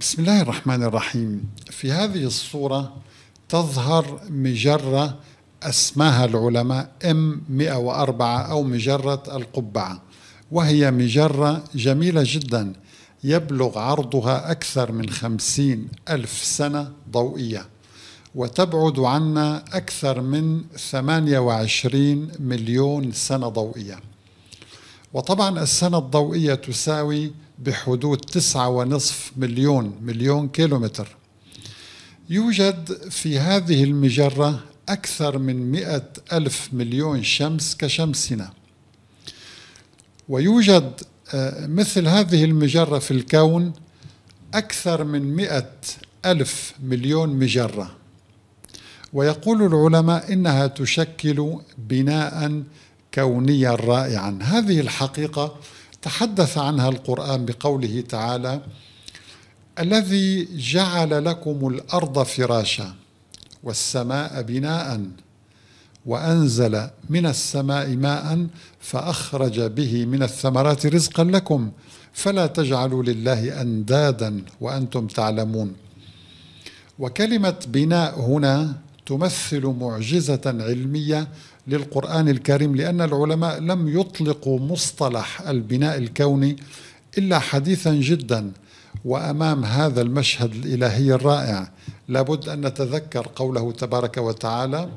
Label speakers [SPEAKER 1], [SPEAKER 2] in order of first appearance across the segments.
[SPEAKER 1] بسم الله الرحمن الرحيم في هذه الصورة تظهر مجرة أسماها العلماء M104 أو مجرة القبعة وهي مجرة جميلة جدا يبلغ عرضها أكثر من خمسين ألف سنة ضوئية وتبعد عنا أكثر من 28 مليون سنة ضوئية وطبعا السنة الضوئية تساوي بحدود تسعة ونصف مليون مليون كيلومتر يوجد في هذه المجرة أكثر من مئة ألف مليون شمس كشمسنا ويوجد آه، مثل هذه المجرة في الكون أكثر من مئة ألف مليون مجرة ويقول العلماء إنها تشكل بناء كونيا رائعا هذه الحقيقة تحدث عنها القرآن بقوله تعالى الذي جعل لكم الأرض فراشا والسماء بناء وأنزل من السماء ماء فأخرج به من الثمرات رزقا لكم فلا تجعلوا لله أندادا وأنتم تعلمون وكلمة بناء هنا تمثل معجزة علمية للقرآن الكريم لأن العلماء لم يطلقوا مصطلح البناء الكوني إلا حديثا جدا وأمام هذا المشهد الإلهي الرائع لابد أن نتذكر قوله تبارك وتعالى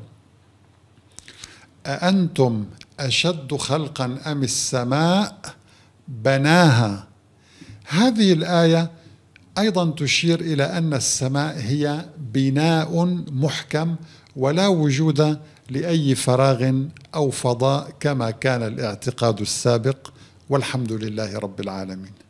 [SPEAKER 1] أأنتم أشد خلقا أم السماء بناها هذه الآية أيضا تشير إلى أن السماء هي بناء محكم ولا وجود لأي فراغ أو فضاء كما كان الاعتقاد السابق والحمد لله رب العالمين